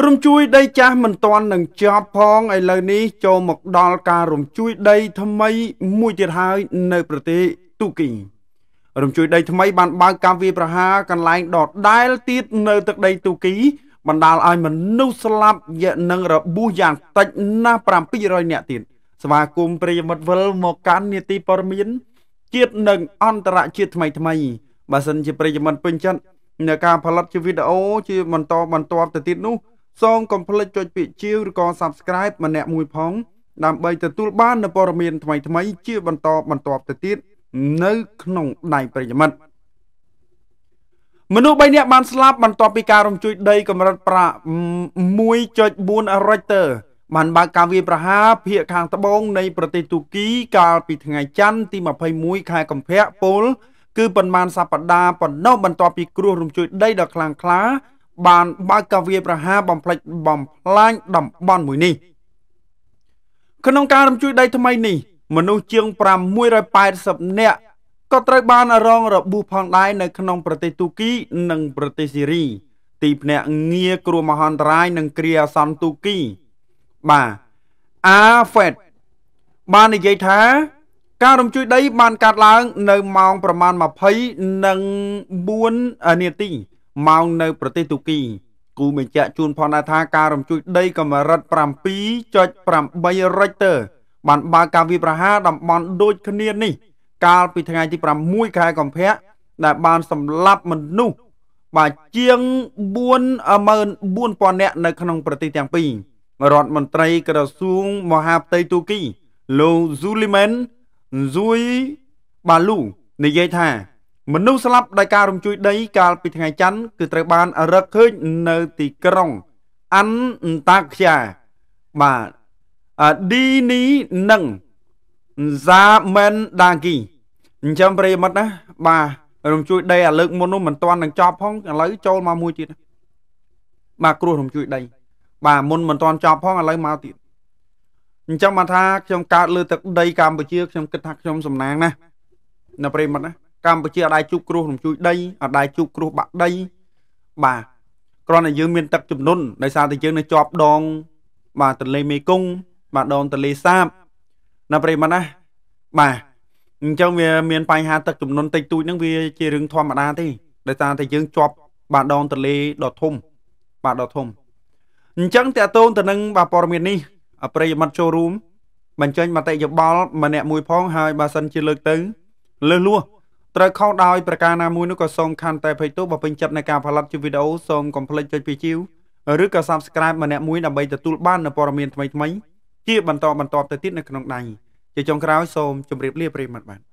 រំជួយដីចាស់មិនទាន់នឹងចប់ផងឥឡូវនេះ ចូលមកដល់ការរំជួយដីថ្មីមួយទៀតហើយនៅប្រទេសទូគី រំជួយដីថ្មីបានបើកកម្មវិធីប្រហារកន្លែងដដែលទៀតនៅទឹកដីទូគីបណ្ដាលឲ្យមនុស្សស្លាប់នឹងរបួសយ៉ាងតិចណាស់700នាក់ទៀតស្វាគមន៍ប្រិយមិត្តវិលមកកាន់នីតិព័ត៌មាន ជាតិនិងអន្តរជាតិថ្មីថ្មីបើសិនជាប្រិយមិត្តពេញចិត្តនៅការផលិតជាវីដេអូជាបន្តបន្តទៅទៀតនោះសូមកុំភ្លេចចុចពាក្យជាវឬក៏ Subscribe ម្នាក់មួយផងដើម្បីទទួលបាននូវព័ត៌មានថ្មីៗជាបន្តបន្ទាប់ទៅទៀតនៅក្នុងដៃប្រិយមិត្តមនុស្ស3នាក់បានស្លាប់បន្ទាប់ពីការរំជួយដីកម្រិតប្រាក់1.4 Richter បានបើកការវាយប្រហារភាគខាងត្បូងនៃ ប្រទេសទូគីកាលពីថ្ងៃច័ន្ទទី21ខែកុម្ភៈពលគឺប៉ុន្មានសប្តាហ៍ប៉ុណ្ណោះបន្ទាប់ពីគ្រោះរំជួយដីដ៏ខ្លាំងក្លាបានបើកការវាយប្រហារបំផ្លិចបំផ្លាញតំបន់មួយនេះ ក្នុងការរំជួយដីថ្មីនេះ មនុស្សជាង680នាក់ក៏ត្រូវបានរងរបួសផងដែរនៅ ក្នុង ប្រទេសទូគីនិងប្រទេសស៊ីរីទីភ្នាក់ងារគ្រោះមហន្តរាយនិងគ្រាអាសន្នទូគី បាទអាហ្វេតបាននិយាយថា ការរំជួយដីបានកាត់ឡើង នៅ ម៉ោងប្រមាណ20និង4នាទីម៉ោងនៅប្រទេសទូគីគូបញ្ជាក់ជូនផងដែរថាការរំជួយដីកម្រិត7.8 Richter បានបើកការវាប្រហារតំបន់ដូចគ្នានេះកាលពីថ្ងៃទី6ខែកុម្ភៈដែលបានសម្លាប់មនុស្សបាទជាង44000នាក់នៅក្នុងប្រទេសទាំងពីររដ្ឋមន្ត្រីក្រសួងមហាផ្ទៃទូគីលោក Zuliman Zui Balu និយាយថាមនុស្សស្លាប់ដោយការរំជួយដីកាលពីថ្ងៃច័ន្ទគឺត្រូវបានរកឃើញនៅទីក្រុងអាន់តាខ្យាបាទឌីនីនិងហ្សាមែនដាគីអញ្ចឹងប្រិយមិត្តណាបាទរំជួយដីអាលើកមុននោះមិនទាន់នឹងចប់ផងឥឡូវចូលមកមួយទៀតបាទគ្រោះរំជួយដីបាទមុនមិនទាន់ចប់ផងឥឡូវមកទៀតអញ្ចឹងបានថាខ្ញុំកើតលើទឹកដីកម្ពុជាខ្ញុំគិតថាខ្ញុំសំណាងណាណាប្រិយមិត្តណាកម្ពុជាអត់ដែរជួបគ្រោះរំជួយដីអត់ដែរជួបគ្រោះបាក់ដីបាទគ្រាន់តែយើងមានទឹកជំនន់ដោយសារតែយើងនៅជាប់ដងបាទទន្លេមេគង្គបាទដងទន្លេសាបណាប្រិមណា បាទអញ្ចឹងវាមានបញ្ហាទឹកជំនន់តិចតួចហ្នឹងវាជារឿងធម្មតាទេដោយសារតែយើងជាប់បាទដងទន្លេដ៏ធំបាទដ៏ធំអញ្ចឹងតកតងទៅនឹងបាទព័ត៌មាននេះប្រិយមិត្តចូលរួមបញ្ចេញមតិយោបល់ម្នាក់មួយផងហើយបើសិនជាលើកទៅលើសលួសត្រូវខុសដោយប្រការណាមួយនោះក៏សូមខន្តីភ័យទោសបើពេញចិត្តនៃការផលិតជាវីដេអូសូមកុំភ្លេចចុចពីជីវឬក៏ Subscribe ម្នាក់មួយដើម្បីទទួលបាននូវព័ត៌មានថ្មីៗជាបន្តបន្តទៅទៀតនៅក្នុងដៃជាចុងក្រោយសូមជម្រាបលាប្រិយមិត្តបាទ